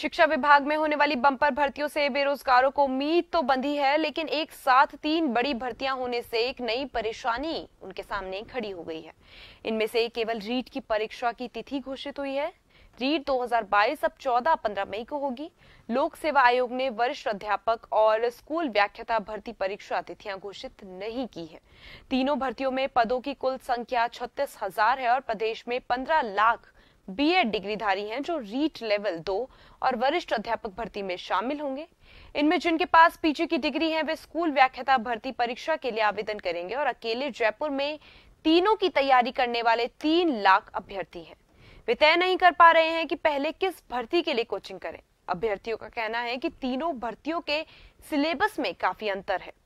शिक्षा विभाग में होने वाली बंपर भर्तियों से बेरोजगारों को उम्मीद तो बंधी है लेकिन एक साथ तीन बड़ी भर्तियां होने से एक नई परेशानी उनके सामने खड़ी हो गई है इनमें से केवल रीट की परीक्षा की तिथि घोषित हुई है रीट 2022 अब 14-15 मई को होगी लोक सेवा आयोग ने वरिष्ठ अध्यापक और स्कूल व्याख्याता भर्ती परीक्षा तिथियां घोषित नहीं की है तीनों भर्तियों में पदों की कुल संख्या छत्तीस हजार है और प्रदेश में पंद्रह लाख बीएड डिग्रीधारी हैं जो रीट लेवल दो और वरिष्ठ अध्यापक भर्ती में शामिल होंगे इनमें जिनके पास पीजी की डिग्री है वे स्कूल व्याख्याता भर्ती परीक्षा के लिए आवेदन करेंगे और अकेले जयपुर में तीनों की तैयारी करने वाले तीन लाख अभ्यर्थी हैं वे तय नहीं कर पा रहे हैं कि पहले किस भर्ती के लिए कोचिंग करें अभ्यर्थियों का कहना है कि तीनों भर्तियों के सिलेबस में काफी अंतर है